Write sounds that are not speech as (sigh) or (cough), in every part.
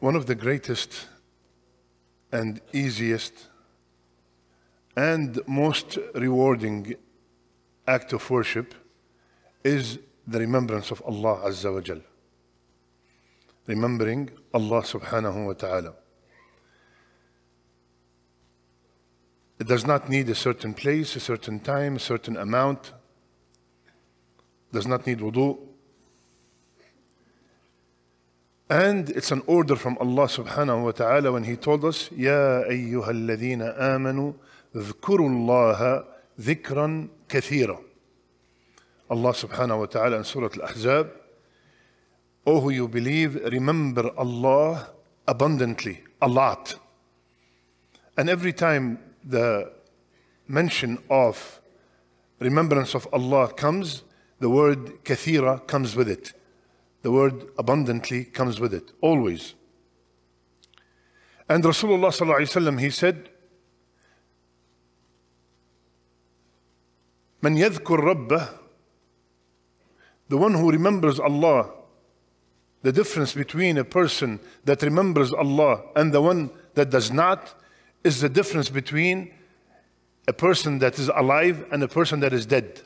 One of the greatest and easiest and most rewarding act of worship is the remembrance of Allah Azza wa Jal. Remembering Allah subhanahu wa ta'ala. It does not need a certain place, a certain time, a certain amount. does not need wudu. And it's an order from Allah subhanahu wa ta'ala when He told us, يَا أَيُّهَا الَّذِينَ آمَنُوا اذْكُرُوا اللَّهَ ذِكْرًا كَثِيرًا Allah subhanahu wa ta'ala in Surah Al-Ahzab, O who you believe, remember Allah abundantly, a lot. And every time the mention of remembrance of Allah comes, the word kathira comes with it. The word abundantly comes with it, always. And Rasulullah ﷺ, he said, من يذكر ربه the one who remembers Allah the difference between a person that remembers Allah and the one that does not is the difference between a person that is alive and a person that is dead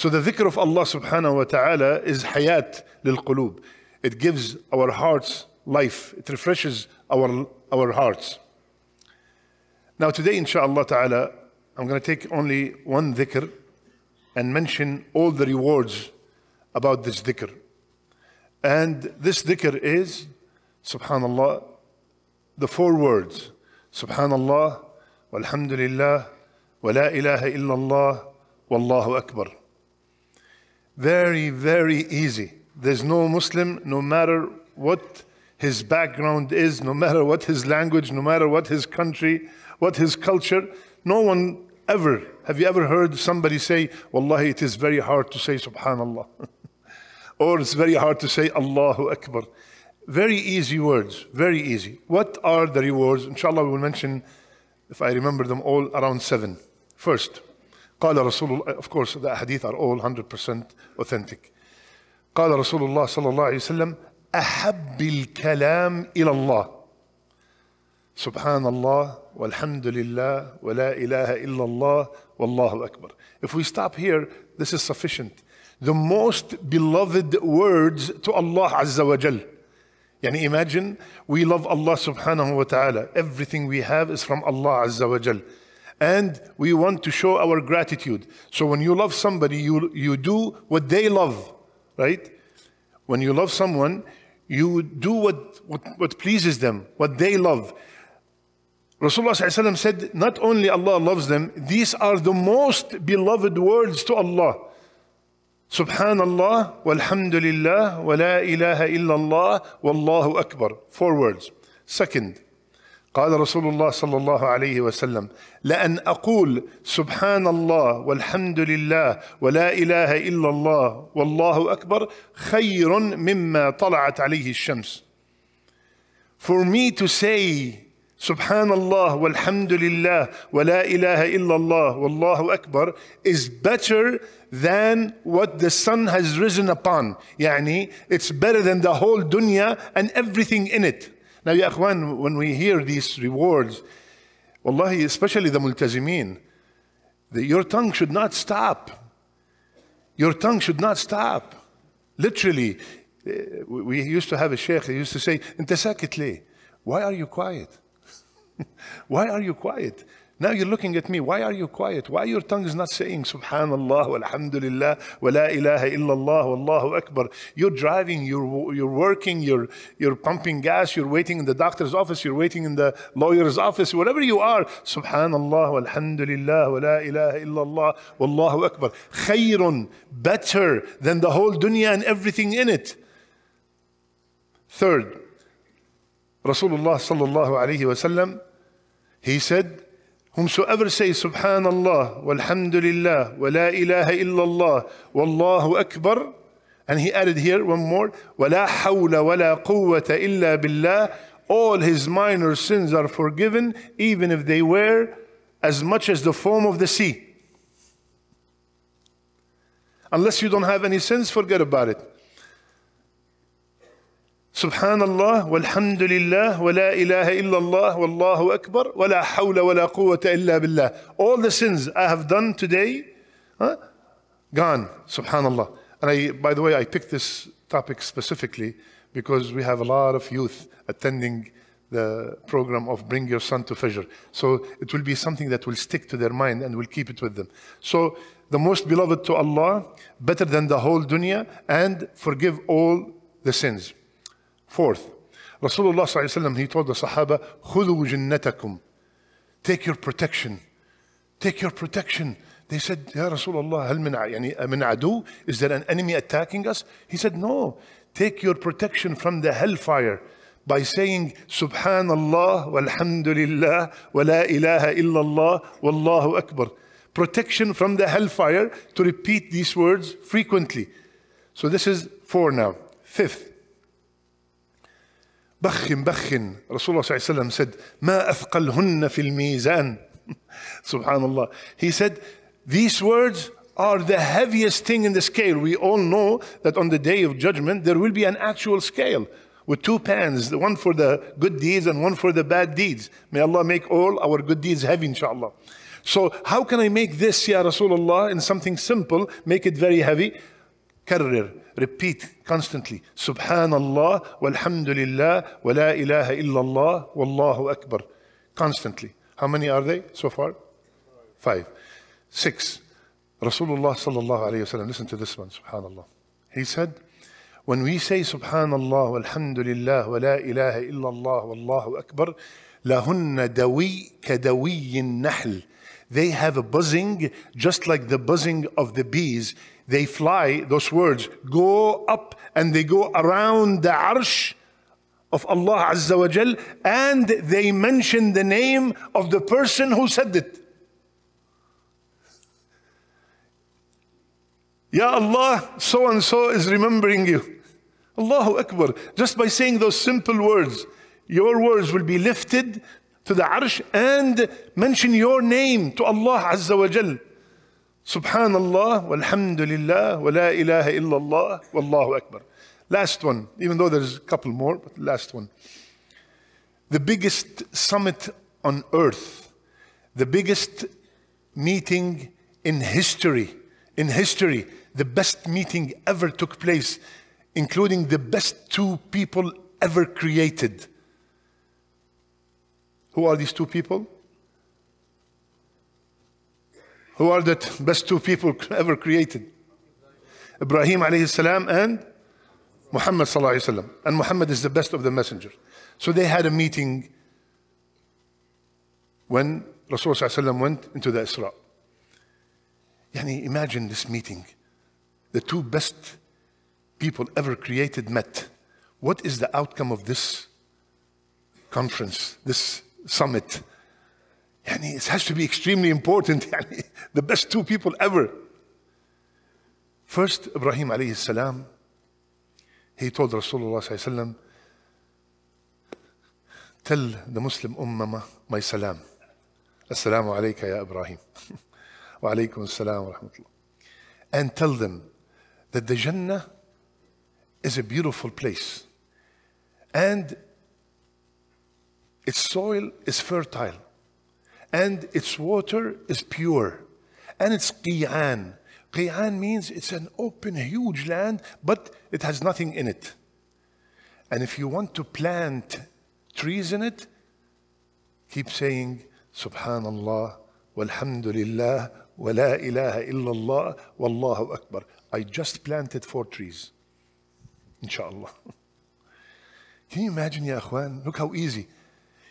so the dhikr of Allah subhanahu wa ta'ala is hayat lil qulub. It gives our hearts life. It refreshes our, our hearts. Now today inshaAllah ta'ala, I'm going to take only one dhikr and mention all the rewards about this dhikr. And this dhikr is, subhanallah, the four words. Subhanallah, walhamdulillah, wa la ilaha illallah, wallahu akbar very, very easy. There's no Muslim, no matter what his background is, no matter what his language, no matter what his country, what his culture. No one ever, have you ever heard somebody say, Wallahi, it is very hard to say Subhanallah. (laughs) or it's very hard to say Allahu Akbar. Very easy words, very easy. What are the rewards? Inshallah, we will mention, if I remember them all, around seven. First, قال رسول الله of course the hadith are all 100% authentic قال رسول الله صلى الله عليه وسلم أحب الكلام إلى الله سبحان الله والحمد لله ولا إله إلا الله والله أكبر if we stop here this is sufficient the most beloved words to Allah Azza wa Jal يعني imagine we love Allah subhanahu wa ta'ala everything we have is from Allah Azza wa Jal and we want to show our gratitude. So when you love somebody, you, you do what they love, right? When you love someone, you do what, what, what pleases them, what they love. Rasulullah said, Not only Allah loves them, these are the most beloved words to Allah. Subhanallah, walhamdulillah, wa la ilaha illallah, wallahu akbar. Four words. Second, قال رسول الله صلى الله عليه وسلم لأن أقول سبحان الله والحمد لله ولا إله إلا الله والله أكبر خير مما طلعت عليه الشمس For me to say سبحان الله والحمد لله ولا إله إلا الله والله أكبر is better than what the sun has risen upon يعني it's better than the whole dunya and everything in it Now, ya akhwan, when we hear these rewards, wallahi, especially the multazimeen, that your tongue should not stop. Your tongue should not stop. Literally, eh, we used to have a sheikh who used to say, Intasakitli, why are you quiet? (laughs) why are you quiet? Now you're looking at me. Why are you quiet? Why your tongue is not saying Subhanallah, Alhamdulillah, wa la ilaha illallah, Allahu Akbar? You're driving, you're, you're working, you're, you're pumping gas, you're waiting in the doctor's office, you're waiting in the lawyer's office, wherever you are. Subhanallah, Alhamdulillah, wa la ilaha illallah, Allahu Akbar. Khayrun, better than the whole dunya and everything in it. Third, Rasulullah sallallahu alayhi wa sallam, he said, Whomsoever says Subhanallah, Walhamdulillah, Wa la ilaha illallah, Wallahu Akbar, and he added here one more, Wa la وَلَا wa la quwwata illa billah. All his minor sins are forgiven, even if they were as much as the foam of the sea. Unless you don't have any sins, forget about it. Subhanallah, walhamdulillah, wa la ilaha illallah, wallahu akbar, wa la hawla wa la quwwata illa billah. All the sins I have done today, huh, gone, subhanallah. And I, by the way, I picked this topic specifically because we have a lot of youth attending the program of Bring Your Son to Fajr. So it will be something that will stick to their mind and will keep it with them. So the most beloved to Allah, better than the whole dunya, and forgive all the sins. Fourth, Rasulullah sallallahu he told the Sahaba, "Khudhu jinnatakum," take your protection, take your protection. They said, "Ya Rasulullah, هل min يعني من عدو? Is there an enemy attacking us?" He said, "No, take your protection from the hellfire." by saying Subhanallah, walhamdulillah, wa la ilaha illallah, wallahu akbar. Protection from the hellfire to repeat these words frequently. So this is four now. Fifth, بخن بخن. رسول الله صلى الله عليه وسلم said ما أثقلهن في الميزان Subhanallah. (laughs) He said, These words are the heaviest thing in the scale. We all know that on the day of judgment, there will be an actual scale with two pans, the one for the good deeds and one for the bad deeds. May Allah make all our good deeds heavy, inshallah. So, how can I make this, Ya Rasulullah, in something simple, make it very heavy? كرر. repeat constantly Subhanallah, Walhamdulillah, Wa la ilaha illallah, Wallahu Akbar. Constantly. How many are they so far? Five. Six. Rasulullah sallallahu alayhi wasallam. Listen to this one, subhanallah. He said, when we say subhanallah, walhamdulillah, wa la ilaha illallah, wallahu akbar, lahunna dawi kadawi nahl. They have a buzzing, just like the buzzing of the bees. They fly, those words go up and they go around the arsh of Allah Azza wa Jal, and they mention the name of the person who said it. Ya Allah, so and so is remembering you. Allahu Akbar. Just by saying those simple words, your words will be lifted to the arsh and mention your name to Allah Azza wa Jal. Subhanallah, walhamdulillah, wa la ilaha illallah, wallahu akbar. Last one, even though there's a couple more, but last one. The biggest summit on earth, the biggest meeting in history, in history, the best meeting ever took place, including the best two people ever created. Who are these two people? Who are the best two people (laughs) ever created? Ibrahim alayhi salam and Muhammad sallallahu alayhi wasallam. And Muhammad is the best of the messengers. So they had a meeting when Rasulullah sallallahu wasallam went into the Isra. Yani imagine this meeting. The two best people ever created met. What is the outcome of this conference, this summit. Yani it has to be extremely important. (laughs) Yani the best two people ever. First, Ibrahim alayhi salam, he told Rasulullah tell the Muslim ummah my salam. Assalamu alayka ya Ibrahim. (laughs) wa alaykum assalam wa rahmatullah. And tell them that the Jannah is a beautiful place. And its soil is fertile, and its water is pure, and it's qiyan. Qiyan means it's an open, huge land, but it has nothing in it. And if you want to plant trees in it, keep saying, Subhanallah, walhamdulillah, wa la ilaha illallah, wallahu akbar. I just planted four trees. Inshallah. (laughs) Can you imagine, ya akhwan? Look how easy.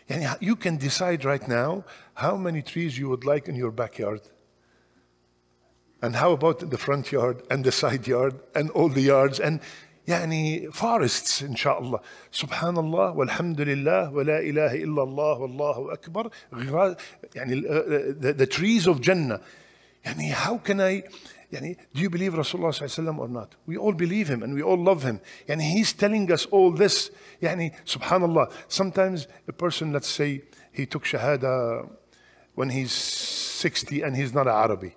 And you can decide right now how many trees you would like in your backyard. And how about the front yard and the side yard and all the yards and يعني forests inshallah. Subhanallah, walhamdulillah, Wa la ilaha illallah, Wallahu akbar. إلا uh, uh, the, the trees of Jannah يعني how can I Yani, do you believe Rasulullah or not? We all believe him and we all love him. And he's telling us all this. Yani, subhanallah. Sometimes a person, let's say, he took Shahada when he's 60 and he's not an Arabi.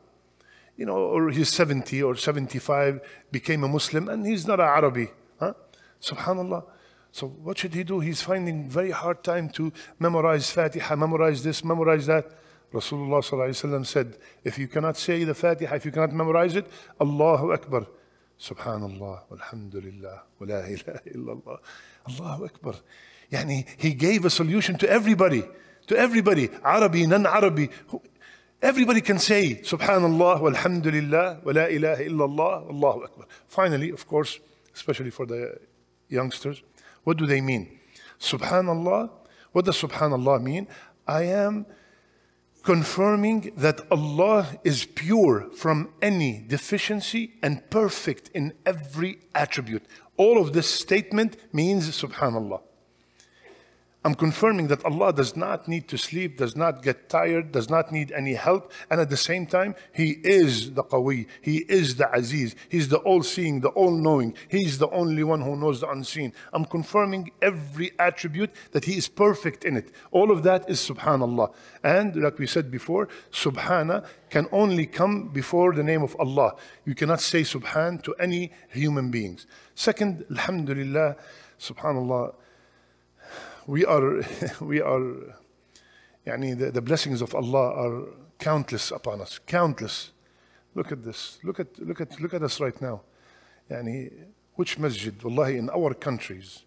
You know, or he's 70 or 75, became a Muslim and he's not an Arabi. Huh? Subhanallah. So what should he do? He's finding very hard time to memorize Fatiha, memorize this, memorize that. Rasulullah ﷺ said, if you cannot say the Fatiha, if you cannot memorize it, Allahu Akbar. Subhanallah, alhamdulillah, wa la ilaha illallah. Allahu Akbar. Yani, he gave a solution to everybody, to everybody, Arabi, non-Arabi. Everybody can say, Subhanallah, alhamdulillah, wa la ilaha illallah, Allahu Akbar. Finally, of course, especially for the youngsters, what do they mean? Subhanallah, what does Subhanallah mean? I am confirming that Allah is pure from any deficiency and perfect in every attribute. All of this statement means subhanallah. I'm confirming that Allah does not need to sleep, does not get tired, does not need any help, and at the same time, He is the Qawi, He is the Aziz, He's the all seeing, the all knowing, He's the only one who knows the unseen. I'm confirming every attribute that He is perfect in it. All of that is Subhanallah. And like we said before, Subhana can only come before the name of Allah. You cannot say Subhan to any human beings. Second, Alhamdulillah, Subhanallah we are, (laughs) we are, yani the, the blessings of Allah are countless upon us, countless. Look at this. Look at, look at, look at us right now. Yani, which masjid, wallahi, in our countries,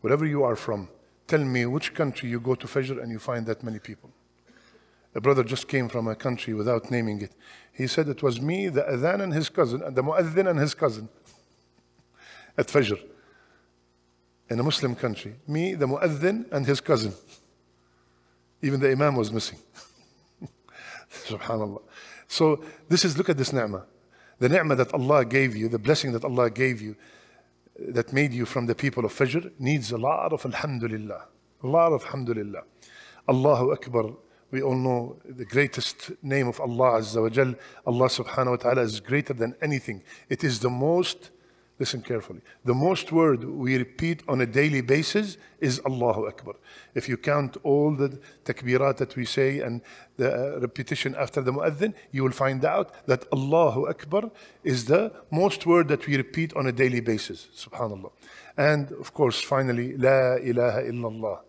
wherever you are from, tell me which country you go to Fajr and you find that many people. A brother just came from a country without naming it. He said it was me, the Adhan and his cousin, and the Muadhin and his cousin at Fajr in a Muslim country. Me, the mu'adhin, and his cousin. Even the imam was missing. (laughs) Subhanallah. So this is, look at this ni'mah. The ni'mah that Allah gave you, the blessing that Allah gave you, that made you from the people of Fajr, needs a lot of alhamdulillah. A lot of alhamdulillah. Allahu Akbar. We all know the greatest name of Allah Azza wa Jal. Allah subhanahu wa ta'ala is greater than anything. It is the most Listen carefully. The most word we repeat on a daily basis is Allahu Akbar. If you count all the takbirat that we say and the uh, repetition after the mu'adhin, you will find out that Allahu Akbar is the most word that we repeat on a daily basis. Subhanallah. And of course, finally, La ilaha illallah,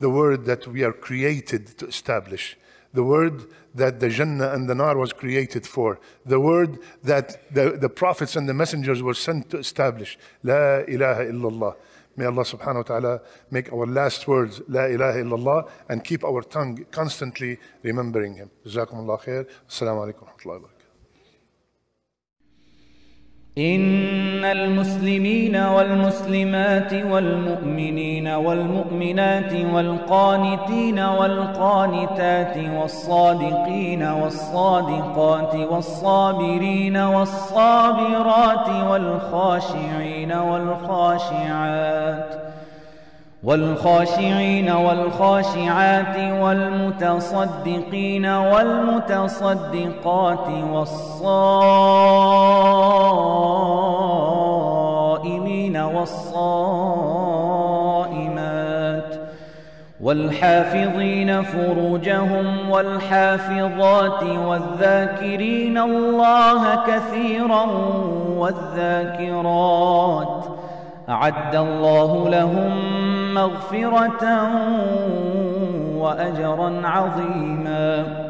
the word that we are created to establish the word that the Jannah and the Nar was created for, the word that the, the prophets and the messengers were sent to establish. La ilaha illallah. May Allah subhanahu wa ta'ala make our last words, La ilaha illallah, and keep our tongue constantly remembering Him. Jazakumullah khair. Assalamu alaikum wa إن المسلمين والمسلمات والمؤمنين والمؤمنات والقانتين والقانتات والصادقين والصادقات والصابرين والصابرات والخاشعين والخاشعات والخاشعين والخاشعات والمتصدقين والمتصدقات والصائمين والصائمات والحافظين فروجهم والحافظات والذاكرين الله كثيرا والذاكرات أعد الله لهم مغفرة وأجرا عظيما